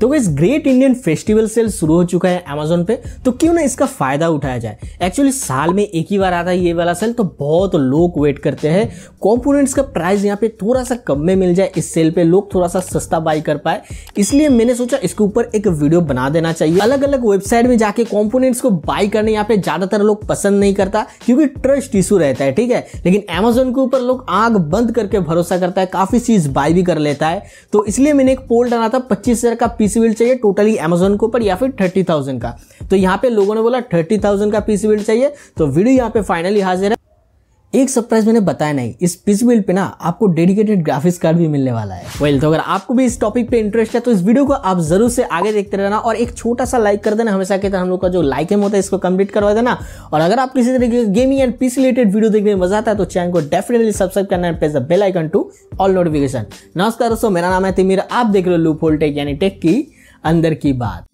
तो इस great Indian festival sale शुरू हो चुका है अमेजोन पे तो क्यों ना इसका फायदा उठाया जाए एक्चुअली साल में एक ही बार आता है ये वाला सेल तो बहुत लोग वेट करते हैं कॉम्पोनेंट्स का प्राइस यहाँ पे थोड़ा सा कम में मिल जाए इस सेल पे लोग थोड़ा सा सस्ता बाई कर पाए इसलिए मैंने सोचा इसके ऊपर एक वीडियो बना देना चाहिए अलग अलग वेबसाइट में जाके कॉम्पोनेंट्स को बाई करने यहाँ पे ज्यादातर लोग पसंद नहीं करता क्योंकि ट्रस्ट इशू रहता है ठीक है लेकिन अमेजोन के ऊपर लोग आग बंद करके भरोसा करता है काफी चीज बाई भी कर लेता है तो इसलिए मैंने एक पोल डाला था पच्चीस का पीस पीसी बिल्ड चाहिए टोटली अमेजोन के ऊपर या फिर थर्टी थाउजेंड का तो यहाँ पे लोगों ने बोला थर्टी का पीसी बिल्ड चाहिए तो वीडियो यहाँ पे फाइनली हाजिर है एक सरप्राइज मैंने बताया नहीं इस पीस बिल पे ना आपको डेडिकेटेड ग्राफिक्स कार्ड भी मिलने वाला है वेल well, तो अगर आपको भी इस टॉपिक पे इंटरेस्ट है तो इस वीडियो को आप जरूर से आगे देखते रहना और एक छोटा सा लाइक कर देना हमेशा कहते हैं हम लोग का जो लाइक एम होता है तो इसको कंप्लीट करवा देना और अगर आप किसी तरीके की gaming and PC related video देखने में मजा आता है तो चैनल को डेफिनेटली सब्सक्राइब करना है press the bell icon to all notification नमस्कार दोस्तों मेरा नाम है तिमिर आप देख रहे हो लू फोल्टेक यानी टेक की अंदर की बात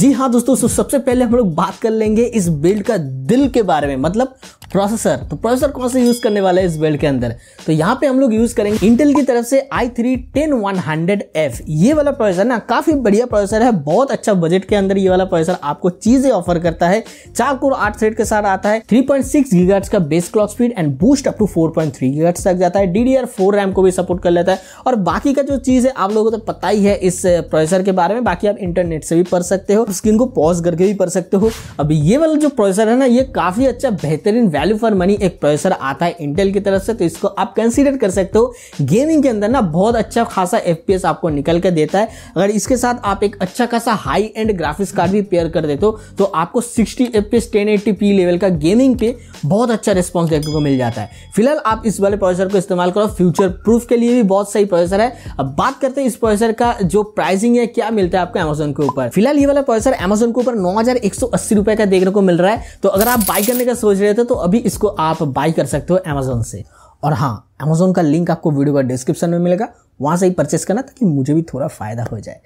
जी हाँ दोस्तों सबसे पहले हम लोग बात कर लेंगे इस बिल्ड का दिल के बारे में मतलब प्रोसेसर तो प्रोसेसर कौन सा यूज करने वाला है इस बेल्ट के अंदर तो यहाँ पे हम लोग यूज करेंगे इंटेल की तरफ से i3 three ten one hundred F ये वाला प्रोसेसर ना काफी बढ़िया प्रोसेसर है बहुत अच्छा बजट के अंदर ये वाला प्रोसेसर आपको चीजें ऑफर करता है चार कोर आठ थ्रेड के साथ आता है 3.6 पॉइंट का base clock speed and boost up to four point three तक जाता है डी फोर रैम को भी सपोर्ट कर लेता है और बाकी का जो चीज है आप लोगों को तो पता ही है इस प्रोसेसर के बारे में बाकी आप इंटरनेट से भी पढ़ सकते हो स्क्रीन को पॉज करके भी पढ़ सकते हो अभी ये वाला जो प्रोसेसर है ना ये काफी अच्छा बेहतरीन वैल्यू फॉर मनी एक प्रोसेसर आता है इंटेल की तरफ से तो इसको आप कंसिडर कर सकते हो गेमिंग के अंदर ना बहुत अच्छा खासा एफ आपको निकल कर देता है अगर इसके साथ आप एक अच्छा खासा हाई एंड ग्राफिक्स कार्ड भी पेयर कर देते हो तो आपको sixty F P S ten eighty P level का गेमिंग पे बहुत अच्छा रिस्पॉन्स देखने को मिल जाता है फिलहाल आप इस वाले प्रोसेसर को इस्तेमाल करो फ्यूचर प्रूफ के लिए भी बहुत सही प्रोसेसर है अब बात करते हैं इस प्रोसेसर का जो प्राइसिंग है क्या मिलता है आपको अमेजोन के ऊपर फिलहाल ये वाला प्रोसेसर अमेजोन के ऊपर नौ हजार एक सौ अस्सी रुपए का देखने को मिल रहा है तो अगर आप बाई करने का सोच रहे थे तो अभी इसको आप बाई कर सकते हो अमेजोन से और हाँ अमेजोन का लिंक आपको वीडियो का डिस्क्रिप्शन में मिलेगा वहाँ से ही परचेस करना ताकि मुझे भी थोड़ा फ़ायदा हो जाए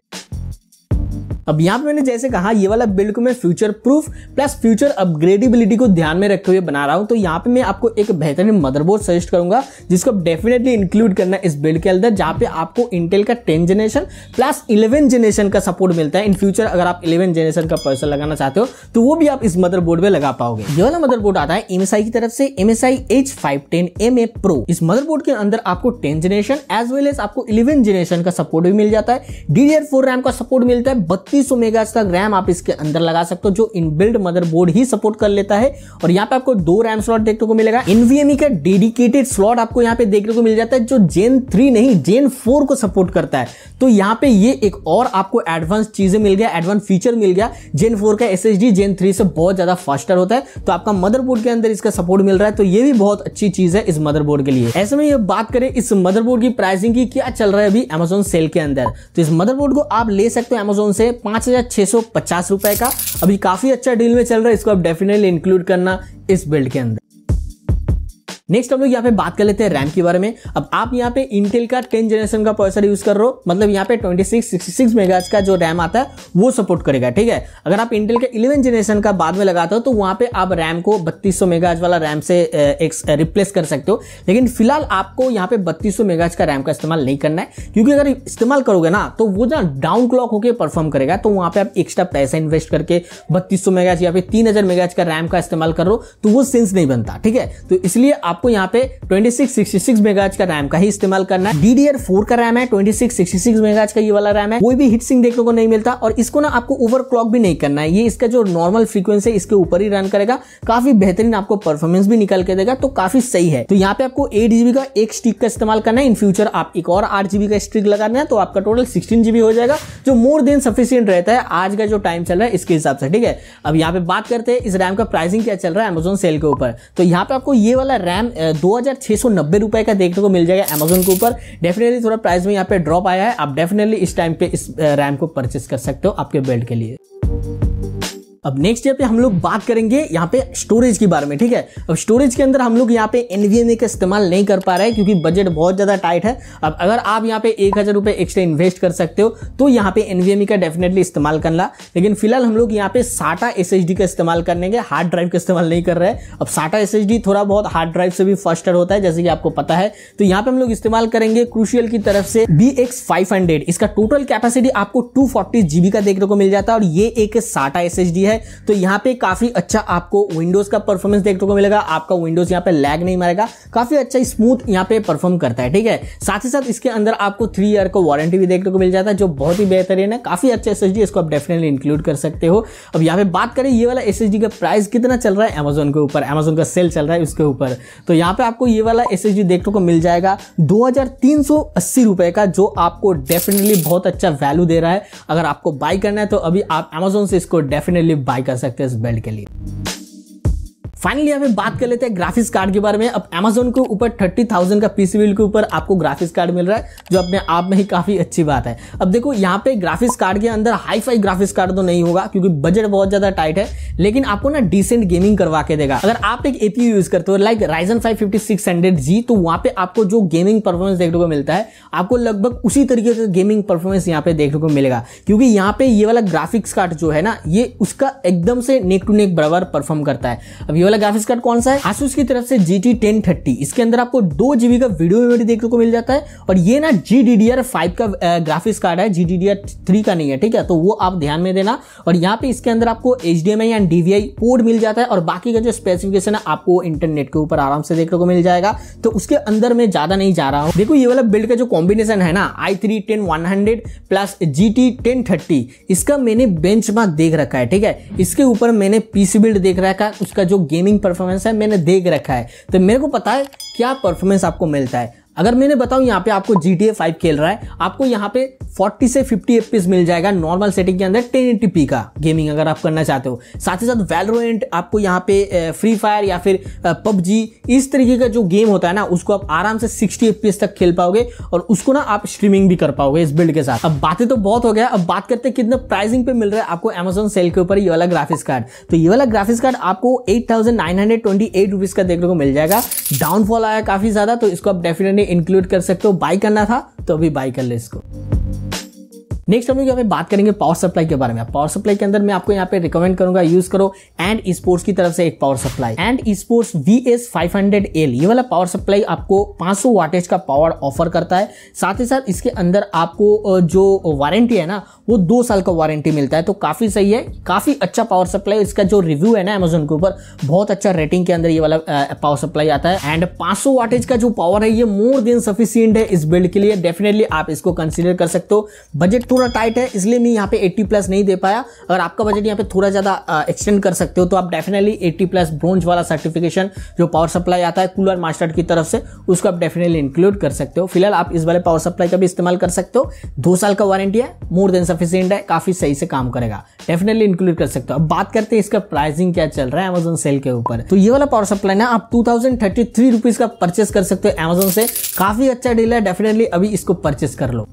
अब यहाँ पे मैंने जैसे कहा ये वाला बिल्ड को मैं future proof plus future upgradability को ध्यान में रखते हुए बना रहा हूँ तो यहाँ पे मैं आपको एक बेहतरीन मदरबोर्ड सजेस्ट करूंगा जिसको डेफिनेटली इंक्लूड करना इस बिल्ड के अंदर जहाँ पे आपको इंटेल का ten generation plus eleven generation का सपोर्ट मिलता है इन फ्यूचर अगर आप इलेवन जनरेशन का पर्सन लगाना चाहते हो तो वो भी आप इस मदरबोर्ड में लगा पाओगे ये वाला मदरबोर्ड आता है एमएसआई की तरफ से MSI H five ten M A pro इस मदरबोर्ड के अंदर आपको ten generation as well as आपको इलेवन जनरेशन का सपोर्ट भी मिल जाता है डी रैम का सपोर्ट मिलता है बत्तीस पैंतीस मेगा का रैम आप इसके अंदर लगा सकते हो जो इनबिल्ड मदरबोर्ड ही सपोर्ट कर लेता है और यहाँ पे आपको दो रैम स्लॉट देखने को मिलेगा एनवीएमई का डेडिकेटेड स्लॉट आपको यहाँ पे देखने को मिल जाता है जो जेन थ्री नहीं जेन फोर को सपोर्ट करता है तो यहाँ पे ये एक और आपको एडवांस चीजें मिल गया एडवांस फीचर मिल गया जेन फोर का एस जेन थ्री से बहुत ज्यादा फास्टर होता है तो आपका मदरबोर्ड के अंदर इसका सपोर्ट मिल रहा है तो ये भी बहुत अच्छी चीज है इस मदरबोर्ड के लिए ऐसे में ये बात करें इस मदरबोर्ड की प्राइसिंग की क्या चल रहा है अभी अमेजोन सेल के अंदर तो इस मदरबोर्ड को आप ले सकते हो अमेजोन से पाँच हज़ार छह सौ पचास रुपए का अभी काफ़ी अच्छा डील में चल रहा है इसको आप डेफिनेटली इंक्लूड करना इस बिल्ड के अंदर नेक्स्ट हम लोग यहाँ पे बात कर लेते हैं रैम के बारे में अब आप यहाँ पे इंटेल का टेन जनरेशन का प्रोसेसर यूज कर रहे हो मतलब यहाँ पे ट्वेंटी सिक्स का जो रैम आता है वो सपोर्ट करेगा ठीक है अगर आप इंटेल का इलेवन जनरेशन का बाद में लगाते हो तो वहां पे आप रैम को बत्तीस सौ मेगाज वाला रैम से रिप्लेस कर सकते हो लेकिन फिलहाल आपको यहाँ पे बत्तीस सौ मेगाज का रैम का इस्तेमाल नहीं करना है क्योंकि अगर इस्तेमाल करोगे ना तो वो ना डाउन क्लॉक होकर परफॉर्म करेगा तो वहाँ पे आप एक्स्ट्रा पैसा इन्वेस्ट करके बत्तीस सौ मेगाज या फिर तीन हजार मेगाज का रैम का इस्तेमाल करो तो वो सेंस नहीं बनता ठीक है तो इसलिए आप आपको यहाँ पे 2666 मेगाहर्ट्ज का रैम का ही इस्तेमाल करना है DDR4 का रैम है 2666 मेगाहर्ट्ज का ये वाला रैम है कोई भी हीट सिंक देखने को नहीं मिलता और इसको ना आपको ओवर भी नहीं करना है ये इसका जो नॉर्मल फ्रीक्वेंसी है इसके ऊपर ही रन करेगा काफी बेहतरीन आपको परफॉर्मेंस भी निकल के देगा तो काफी सही है तो यहाँ पे आपको एट जीबी का एक स्टिक का इस्तेमाल करना है इन फ्यूचर आप एक और आठ जीबी का स्टिक लगा देना तो आपका टोटल सिक्सटीन जीबी हो जाएगा जो मोर देन सफिशियंट रहता है आज का जो टाइम चल रहा है इसके हिसाब से ठीक है अब यहाँ पे बात करते हैं इस रैम का प्राइसिंग क्या चल रहा है अमेजोन सेल के ऊपर तो यहाँ पे आपको ये वाला रैम मैम दो हज़ार छः सौ नब्बे रुपये का देखने को मिल जाएगा अमेजोन के ऊपर डेफिनेटली थोड़ा प्राइस में यहाँ पे ड्रॉप आया है आप डेफिनेटली इस टाइम पे इस रैम को परचेस कर सकते हो आपके बेल्ट के लिए अब नेक्स्ट डे पे हम लोग बात करेंगे यहाँ पे स्टोरेज के बारे में ठीक है अब स्टोरेज के अंदर हम लोग यहाँ पे एनवीएमए का इस्तेमाल नहीं कर पा रहे हैं क्योंकि बजट बहुत ज़्यादा टाइट है अब अगर आप यहाँ पे एक हज़ार रुपये एक्स्ट्रा इन्वेस्ट कर सकते हो तो यहाँ पे एनवीएमई का डेफिनेटली इस्तेमाल करना लेकिन फिलहाल हम लोग यहाँ पे साटा एस का इस्तेमाल करने के हार्ड ड्राइव का इस्तेमाल नहीं कर रहे हैं अब साटा एस थोड़ा बहुत हार्ड ड्राइव से भी फास्टर होता है जैसे कि आपको पता है तो यहाँ पे हम लोग इस्तेमाल करेंगे क्रूशियल की तरफ से बी एक्स इसका टोटल कैपेसिटी आपको टू जीबी का देखने को मिल जाता है और ये एक साटा एस है है तो यहाँ पे काफ़ी अच्छा आपको विंडोज़ का परफॉर्मेंस देखने को मिलेगा आपका विंडोज़ यहाँ पे लैग नहीं मारेगा काफ़ी अच्छा स्मूथ यहाँ पे परफॉर्म करता है ठीक है साथ ही साथ इसके अंदर आपको थ्री ईयर का वारंटी भी देखने को मिल जाता है जो बहुत ही बेहतरीन है काफ़ी अच्छा एस इसको आप डेफिनेटली इंक्लूड कर सकते हो अब यहाँ पे बात करें ये वाला एस का प्राइस कितना चल रहा है अमेजोन के ऊपर अमेजोन का सेल चल रहा है उसके ऊपर तो यहाँ पे आपको ये वाला एस देखने को मिल जाएगा दो रुपए का जो आपको डेफिनेटली बहुत अच्छा वैल्यू दे रहा है अगर आपको बाय करना है तो अभी आप अमेजोन से इसको डेफिनेटली बाय कर सकते हैं इस बेल्ट के लिए फाइनली हमें बात कर लेते हैं ग्राफिक्स कार्ड के बारे में अब अमेजोन के ऊपर थर्टी थाउजेंड का पीसी बिल के ऊपर आपको ग्राफिक्स कार्ड मिल रहा है जो अपने आप में ही काफ़ी अच्छी बात है अब देखो यहाँ पे ग्राफिक्स कार्ड के अंदर हाई फाई ग्राफिक्स कार्ड तो नहीं होगा क्योंकि बजट बहुत ज़्यादा टाइट है लेकिन आपको ना डिसेंट गेमिंग करवा के देगा अगर आप एक एपी यूज़ करते हो like Ryzen five fifty six hundred G तो वहाँ पे आपको जो गेमिंग परफॉर्मेंस देखने को मिलता है आपको लगभग उसी तरीके से गेमिंग परफॉर्मेंस यहाँ पे देखने को मिलेगा क्योंकि यहाँ पे ये वाला ग्राफिक्स कार्ड जो है ना ये उसका एकदम से नेक टू नेक बराबर परफॉर्म करता है अब ये वाला ग्राफिक्स कार्ड कौन सा है आसूस की तरफ से जी टी टेन थर्टी इसके अंदर आपको दो जीबी का वीडियो मेमोरी देखने को मिल जाता है और ये ना G D D R five का ग्राफिक्स कार्ड है G D D R three का नहीं है ठीक है तो वो आप ध्यान में देना और यहाँ पे इसके अंदर आपको H D M I and DVI port मिल जाता है और बाकी का जो स्पेसिफिकेशन है आपको इंटरनेट के ऊपर आराम से देखने को मिल जाएगा तो उसके अंदर मैं ज्यादा नहीं जा रहा हूँ देखो ये वाला बिल्ड का जो कॉम्बिनेशन है ना I three ten one hundred plus G T ten thirty इसका मैंने बेंच देख रखा है ठीक है इसके ऊपर मैंने पीसी बिल्ड देख रखा है उसका जो गेमिंग परफॉर्मेंस है मैंने देख रखा है तो मेरे को पता है क्या परफॉर्मेंस आपको मिलता है अगर मैंने बताऊं यहाँ पे आपको जी टी फाइव खेल रहा है आपको यहाँ पे 40 से 50 एफ मिल जाएगा नॉर्मल सेटिंग के अंदर टेन एटी का गेमिंग अगर आप करना चाहते हो साथ ही साथ वेलोरेंट आपको यहाँ पे फ्री फायर या फिर पबजी इस तरीके का जो गेम होता है ना उसको आप आराम से 60 एफ तक खेल पाओगे और उसको ना आप स्ट्रीमिंग भी कर पाओगे इस बिल्ड के साथ अब बातें तो बहुत हो गया अब बात करते हैं कितने प्राइसिंग पे मिल रहा है आपको अमेजोन सेल के ऊपर ये वाला ग्राफिक्स कार्ड तो ये वाला ग्राफिक्स कार्ड आपको एट का देखने को मिल जाएगा डाउनफॉल आया काफी ज्यादा तो इसको आप डेफिनेटली इंक्लूड कर सकते हो बाय करना था तो अभी बाय कर ले इसको नेक्स्ट हम लोग यहाँ पे बात करेंगे पावर सप्लाई के बारे में पावर सप्लाई के अंदर मैं आपको यहाँ पे रिकमेंड करूंगा यूज करो एंड स्पोर्ट्स की तरफ से एक power supply Ant Esports V S hundred ये वाला पावर सप्लाई आपको पांच वाटेज का पावर ऑफर करता है साथ ही साथ इसके अंदर आपको जो वारंटी है ना वो दो साल का वारंटी मिलता है तो काफी सही है काफी अच्छा पावर सप्लाई इसका जो रिव्यू है ना अमेजोन के ऊपर बहुत अच्छा रेटिंग के अंदर ये वाला पावर सप्लाई आता है एंड 500 वाटेज का जो पावर है ये मोर देन सफिशियंट है इस बिल्ड के लिए डेफिनेटली आप इसको कंसिडर कर सकते हो बजट थोड़ा टाइट है इसलिए मैं यहाँ पे 80 प्लस नहीं दे पाया अगर आपका बजट यहाँ पे थोड़ा ज़्यादा एक्सटेंड कर सकते हो तो आप डेफिनेटली 80 प्लस ब्रोंज वाला सर्टिफिकेशन जो पावर सप्लाई आता है कूलर मास्टर की तरफ से उसको आप डेफिनेटली इंक्लूड कर सकते हो फिलहाल आप इस वाले पावर सप्लाई का भी इस्तेमाल कर सकते हो दो साल का वारंटी है मोर देन सफिशियंट है काफ़ी सही से काम करेगा डेफिनेटली इंक्लूड कर सकते हो अब बात करते हैं इसका प्राइसिंग क्या चल रहा है अमेजोन सेल के ऊपर तो ये वाला पावर सप्लाई ना आप two thousand thirty three rupees का परचेस कर सकते हो अमेजोन से काफ़ी अच्छा डील है डेफिनेटली अभी इसको परचेस कर लो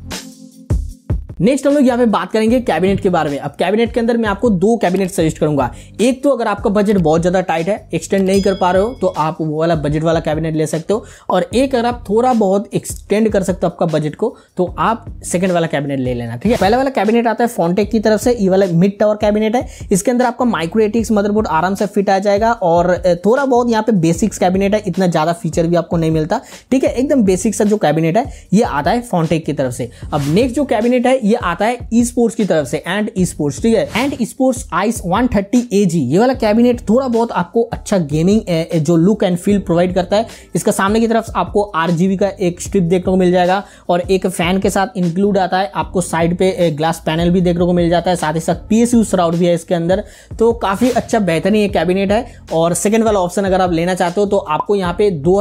नेक्स्ट हम लोग यहाँ पे बात करेंगे कैबिनेट के बारे में अब कैबिनेट के अंदर मैं आपको दो कैबिनेट सजेस्ट करूंगा एक तो अगर आपका बजट बहुत ज़्यादा टाइट है एक्सटेंड नहीं कर पा रहे हो तो आप वो वाला बजट वाला कैबिनेट ले सकते हो और एक अगर आप थोड़ा बहुत एक्सटेंड कर सकते हो आपका बजट को तो आप सेकंड वाला कैबिनेट ले लेना ठीक है पहला वाला कैबिनेट आता है फॉन्टेक की तरफ से ये वाला मिड टावर कैबिनेट है इसके अंदर आपका माइक्रो एटिक्स मदरबोर्ड आराम से फिट आ जाएगा और थोड़ा बहुत यहाँ पे बेसिक्स कैबिनेट है इतना ज़्यादा फीचर भी आपको नहीं मिलता ठीक है एकदम बेसिक सा जो कैबिनेट है ये आता है फॉन्टेक की तरफ से अब नेक्स्ट जो कैबिनेट है ये आता है ई स्पोर्ट्स की तरफ से एंड ई स्पोर्ट्स ठीक है Ant Esports ICE one thirty ये वाला कैबिनेट थोड़ा बहुत आपको अच्छा गेमिंग जो लुक एंड फील प्रोवाइड करता है इसका सामने की तरफ आपको आर का एक स्ट्रिप देखने को मिल जाएगा और एक फैन के साथ इंक्लूड आता है आपको साइड पे ग्लास पैनल भी देखने को मिल जाता है साथ ही साथ पी एस भी है इसके अंदर तो काफ़ी अच्छा बेहतरीन ये कैबिनेट है और सेकेंड वाला ऑप्शन अगर आप लेना चाहते हो तो आपको यहाँ पे दो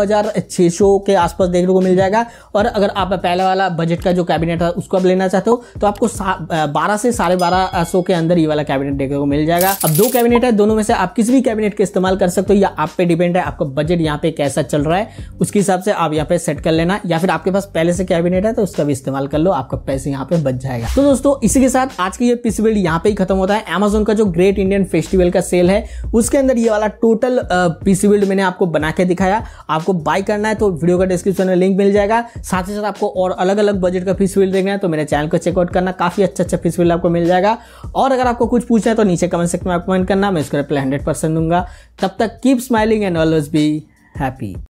के आसपास देखने को मिल जाएगा और अगर आप पहला वाला बजट का जो कैबिनेट है उसको आप लेना चाहते हो तो आपको बारह से साढ़े बारह सौ के अंदर ये वाला कैबिनेट देखने को मिल जाएगा अब दो कैबिनेट है दोनों में से आप किसी भी कैबिनेट का इस्तेमाल कर सकते हो या आप पे डिपेंड है आपका बजट यहाँ पे कैसा चल रहा है उसके हिसाब से आप यहाँ पे सेट कर लेना या फिर आपके पास पहले से कैबिनेट है तो उसका भी इस्तेमाल कर लो आपका पैसे यहाँ पे बच जाएगा तो दोस्तों इसी के साथ आज की ये पिस बिल्ड यहाँ पे ही खत्म होता है एमेजोन का जो ग्रेट इंडियन फेस्टिवल का सेल है उसके अंदर ये वाला टोटल पीसी बिल्ड मैंने आपको बना के दिखाया आपको बाय करना है तो वीडियो का डिस्क्रिप्शन में लिंक मिल जाएगा साथ ही साथ आपको और अलग अलग बजट का पीसी बिल्ड देखना है तो मेरे चैनल को चेक आउट करना काफ़ी अच्छा अच्छा फीस बिल आपको मिल जाएगा और अगर आपको कुछ पूछना है तो नीचे कमेंट सेक्शन में आप कमेंट करना मैं इसको रिप्लाई हंड्रेड परसेंट दूंगा तब तक keep smiling and always be happy